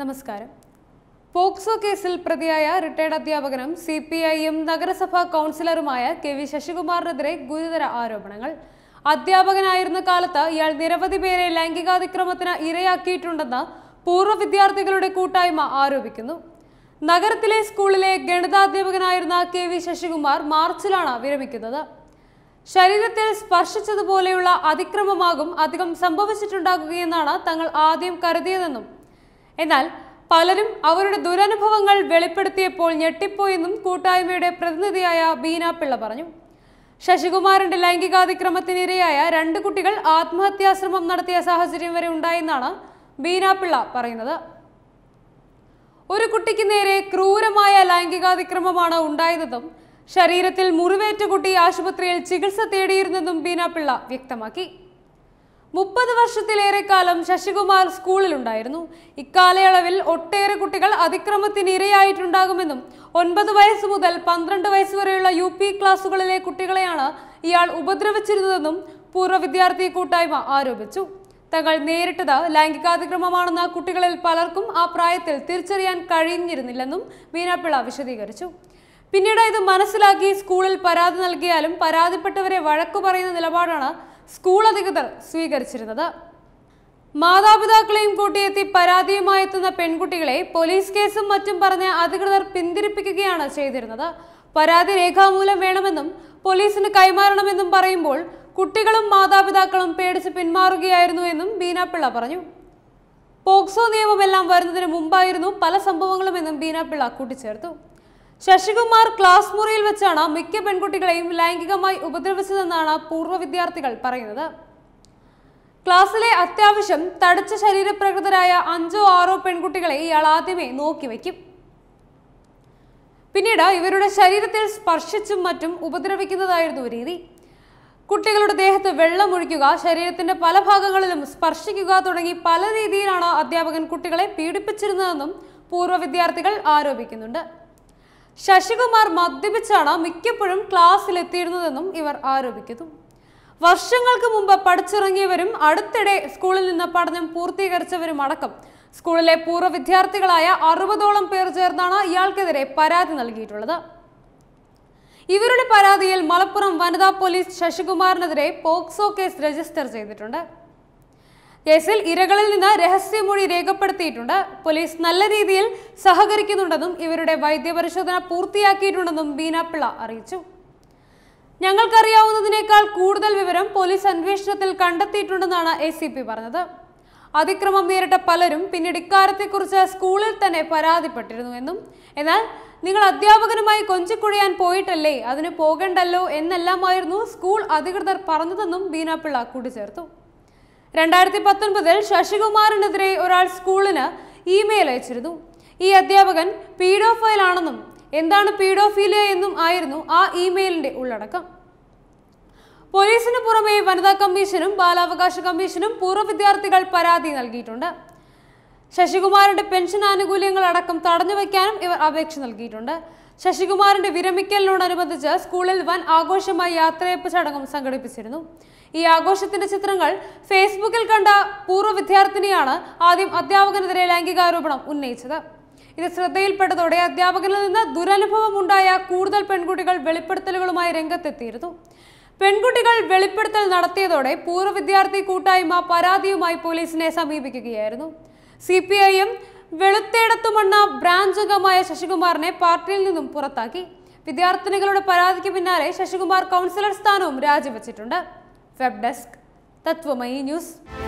നമസ്കാരം പോക്സോ കേസിൽ പ്രതിയായ റിട്ടയർഡ് അധ്യാപകനും സി പി ഐയും നഗരസഭാ കൗൺസിലറുമായ കെ വി ശശികുമാറിനെതിരെ ഗുരുതര ആരോപണങ്ങൾ അധ്യാപകനായിരുന്ന കാലത്ത് ഇയാൾ നിരവധി പേരെ ലൈംഗികാതിക്രമത്തിന് ഇരയാക്കിയിട്ടുണ്ടെന്ന് പൂർവ്വ വിദ്യാർത്ഥികളുടെ കൂട്ടായ്മ ആരോപിക്കുന്നു നഗരത്തിലെ സ്കൂളിലെ ഗണിതാധ്യാപകനായിരുന്ന കെ വി ശശികുമാർ മാർച്ചിലാണ് വിരമിക്കുന്നത് ശരീരത്തിൽ സ്പർശിച്ചതുപോലെയുള്ള അതിക്രമമാകും അധികം സംഭവിച്ചിട്ടുണ്ടാകുകയെന്നാണ് തങ്ങൾ ആദ്യം കരുതിയതെന്നും എന്നാൽ പലരും അവരുടെ ദുരനുഭവങ്ങൾ വെളിപ്പെടുത്തിയപ്പോൾ ഞെട്ടിപ്പോയെന്നും കൂട്ടായ്മയുടെ പ്രതിനിധിയായ ബീന പിള്ള പറഞ്ഞു ശശികുമാറിന്റെ ലൈംഗികാതിക്രമത്തിനിരയായ രണ്ട് കുട്ടികൾ ആത്മഹത്യാശ്രമം നടത്തിയ സാഹചര്യം വരെ ഉണ്ടായെന്നാണ് ബീന പിള്ള പറയുന്നത് ഒരു കുട്ടിക്ക് നേരെ ക്രൂരമായ ലൈംഗികാതിക്രമമാണ് ഉണ്ടായതെന്നും ശരീരത്തിൽ മുറിവേറ്റ കുട്ടി ആശുപത്രിയിൽ ചികിത്സ തേടിയിരുന്നെന്നും ബീന പിള്ള വ്യക്തമാക്കി മുപ്പത് വർഷത്തിലേറെ കാലം ശശികുമാർ സ്കൂളിലുണ്ടായിരുന്നു ഇക്കാലയളവിൽ ഒട്ടേറെ കുട്ടികൾ അതിക്രമത്തിന് ഇരയായിട്ടുണ്ടാകുമെന്നും ഒൻപത് വയസ്സ് മുതൽ പന്ത്രണ്ട് വയസ്സ് വരെയുള്ള യു പി ക്ലാസുകളിലെ കുട്ടികളെയാണ് ഇയാൾ ഉപദ്രവിച്ചിരുന്നതെന്നും പൂർവ്വ വിദ്യാർത്ഥി കൂട്ടായ്മ ആരോപിച്ചു തങ്ങൾ നേരിട്ടത് ലൈംഗികാതിക്രമമാണെന്ന കുട്ടികളിൽ പലർക്കും ആ പ്രായത്തിൽ തിരിച്ചറിയാൻ കഴിഞ്ഞിരുന്നില്ലെന്നും മീനാപ്പിള വിശദീകരിച്ചു പിന്നീട് ഇത് മനസ്സിലാക്കി സ്കൂളിൽ പരാതി നൽകിയാലും പരാതിപ്പെട്ടവരെ വഴക്കു പറയുന്ന നിലപാടാണ് സ്കൂൾ അധികൃതർ സ്വീകരിച്ചിരുന്നത് മാതാപിതാക്കളെയും കൂട്ടിയെത്തി പരാതിയുമായി എത്തുന്ന പെൺകുട്ടികളെ പോലീസ് കേസും മറ്റും പറഞ്ഞ് അധികൃതർ പിന്തിരിപ്പിക്കുകയാണ് ചെയ്തിരുന്നത് പരാതി രേഖാമൂലം വേണമെന്നും പോലീസിന് കൈമാറണമെന്നും പറയുമ്പോൾ കുട്ടികളും മാതാപിതാക്കളും പേടിച്ച് പിന്മാറുകയായിരുന്നു എന്നും ബീനാപ്പിള്ള പറഞ്ഞു പോക്സോ നിയമമെല്ലാം വരുന്നതിന് മുമ്പായിരുന്നു പല സംഭവങ്ങളുമെന്നും ബീനാപ്പിള്ള കൂട്ടിച്ചേർത്തു ശശികുമാർ ക്ലാസ് മുറിയിൽ വെച്ചാണ് മിക്ക പെൺകുട്ടികളെയും ലൈംഗികമായി ഉപദ്രവിച്ചതെന്നാണ് പൂർവ്വ വിദ്യാർത്ഥികൾ പറയുന്നത് ക്ലാസ്സിലെ അത്യാവശ്യം തടിച്ച ശരീരപ്രകൃതരായ അഞ്ചോ ആറോ പെൺകുട്ടികളെ ഇയാൾ ആദ്യമേ നോക്കി വയ്ക്കും പിന്നീട് ഇവരുടെ ശരീരത്തിൽ സ്പർശിച്ചും മറ്റും ഉപദ്രവിക്കുന്നതായിരുന്നു രീതി കുട്ടികളുടെ ദേഹത്ത് വെള്ളമൊഴിക്കുക ശരീരത്തിന്റെ പല ഭാഗങ്ങളിലും സ്പർശിക്കുക തുടങ്ങി പല രീതിയിലാണ് അധ്യാപകൻ കുട്ടികളെ പീഡിപ്പിച്ചിരുന്നതെന്നും പൂർവ്വ വിദ്യാർത്ഥികൾ ആരോപിക്കുന്നുണ്ട് ശശികുമാർ മദ്യപിച്ചാണ് മിക്കപ്പോഴും ക്ലാസ്സിലെത്തിയിരുന്നതെന്നും ഇവർ ആരോപിക്കുന്നു വർഷങ്ങൾക്ക് മുമ്പ് പഠിച്ചിറങ്ങിയവരും അടുത്തിടെ സ്കൂളിൽ നിന്ന് പഠനം പൂർത്തീകരിച്ചവരും അടക്കം സ്കൂളിലെ പൂർവ്വ വിദ്യാർത്ഥികളായ അറുപതോളം പേർ ചേർന്നാണ് ഇയാൾക്കെതിരെ പരാതി നൽകിയിട്ടുള്ളത് ഇവരുടെ പരാതിയിൽ മലപ്പുറം വനിതാ പോലീസ് ശശികുമാറിനെതിരെ പോക്സോ കേസ് രജിസ്റ്റർ ചെയ്തിട്ടുണ്ട് കേസിൽ ഇരകളിൽ നിന്ന് രഹസ്യമൊഴി രേഖപ്പെടുത്തിയിട്ടുണ്ട് പോലീസ് നല്ല രീതിയിൽ സഹകരിക്കുന്നുണ്ടെന്നും ഇവരുടെ വൈദ്യപരിശോധന പൂർത്തിയാക്കിയിട്ടുണ്ടെന്നും ബീനാപ്പിള്ള അറിയിച്ചു ഞങ്ങൾക്കറിയാവുന്നതിനേക്കാൾ കൂടുതൽ വിവരം പോലീസ് അന്വേഷണത്തിൽ കണ്ടെത്തിയിട്ടുണ്ടെന്നാണ് എ സി പി പറഞ്ഞത് അതിക്രമം നേരിട്ട പലരും പിന്നീട് ഇക്കാര്യത്തെക്കുറിച്ച് സ്കൂളിൽ തന്നെ പരാതിപ്പെട്ടിരുന്നുവെന്നും എന്നാൽ നിങ്ങൾ അധ്യാപകനുമായി കൊഞ്ചിക്കുഴയാൻ പോയിട്ടല്ലേ അതിന് പോകണ്ടല്ലോ എന്നെല്ലാമായിരുന്നു സ്കൂൾ അധികൃതർ പറഞ്ഞതെന്നും ബീനാപ്പിള്ള കൂട്ടിച്ചേർത്തു രണ്ടായിരത്തി പത്തൊൻപതിൽ ശശികുമാറിനെതിരെ ഒരാൾ സ്കൂളിന് ഇമെയിൽ അയച്ചിരുന്നു ഈ അധ്യാപകൻ പീഡോഫൈൽ ആണെന്നും എന്താണ് പീഡോഫീലിയ എന്നും ആയിരുന്നു ആ ഇമെയിലിന്റെ ഉള്ളടക്കം പോലീസിന് പുറമെ വനിതാ കമ്മീഷനും ബാലാവകാശ കമ്മീഷനും പൂർവ്വ വിദ്യാർത്ഥികൾ പരാതി നൽകിയിട്ടുണ്ട് ശശികുമാറിന്റെ പെൻഷൻ ആനുകൂല്യങ്ങൾ അടക്കം തടഞ്ഞു വയ്ക്കാനും ഇവർ അപേക്ഷ നൽകിയിട്ടുണ്ട് ശശികുമാറിന്റെ വിരമിക്കലിനോടനുബന്ധിച്ച് സ്കൂളിൽ വൻ ആഘോഷമായ യാത്രയപ്പ് ചടങ്ങും സംഘടിപ്പിച്ചിരുന്നു ഈ ആഘോഷത്തിന്റെ ചിത്രങ്ങൾ ഫേസ്ബുക്കിൽ കണ്ട പൂർവ്വ വിദ്യാർത്ഥിനിയാണ് ആദ്യം അധ്യാപകനെതിരെ ലൈംഗികാരോപണം ഉന്നയിച്ചത് ഇത് ശ്രദ്ധയിൽപ്പെട്ടതോടെ അധ്യാപകനിൽ നിന്ന് ദുരനുഭവം ഉണ്ടായ കൂടുതൽ പെൺകുട്ടികൾ വെളിപ്പെടുത്തലുകളുമായി രംഗത്തെത്തിയിരുന്നു പെൺകുട്ടികൾ വെളിപ്പെടുത്തൽ നടത്തിയതോടെ പൂർവ്വ വിദ്യാർത്ഥി കൂട്ടായ്മ പരാതിയുമായി പോലീസിനെ സമീപിക്കുകയായിരുന്നു സി പി ഐയും മണ്ണ ബ്രാഞ്ച് അംഗമായ ശശികുമാറിനെ പാർട്ടിയിൽ നിന്നും പുറത്താക്കി വിദ്യാർത്ഥിനികളുടെ പരാതിക്ക് പിന്നാലെ ശശികുമാർ കൗൺസിലർ സ്ഥാനവും രാജിവച്ചിട്ടുണ്ട് വെബ് ഡെസ്ക് തത്വമയി ന്യൂസ്